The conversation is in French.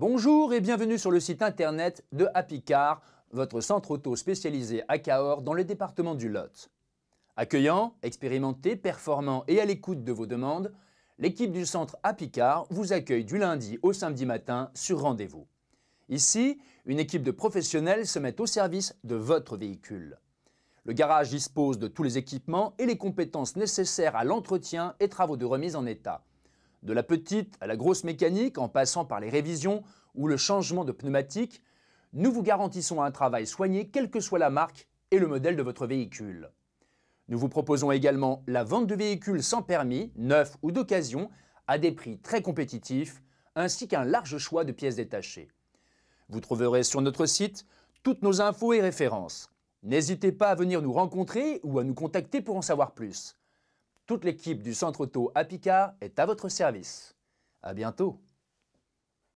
Bonjour et bienvenue sur le site internet de Happy votre centre auto spécialisé à Cahors dans le département du Lot. Accueillant, expérimenté, performant et à l'écoute de vos demandes, l'équipe du centre Happy vous accueille du lundi au samedi matin sur rendez-vous. Ici, une équipe de professionnels se met au service de votre véhicule. Le garage dispose de tous les équipements et les compétences nécessaires à l'entretien et travaux de remise en état de la petite à la grosse mécanique, en passant par les révisions ou le changement de pneumatique, nous vous garantissons un travail soigné, quelle que soit la marque et le modèle de votre véhicule. Nous vous proposons également la vente de véhicules sans permis, neufs ou d'occasion, à des prix très compétitifs, ainsi qu'un large choix de pièces détachées. Vous trouverez sur notre site toutes nos infos et références. N'hésitez pas à venir nous rencontrer ou à nous contacter pour en savoir plus. Toute l'équipe du Centre Auto à Picard est à votre service. À bientôt.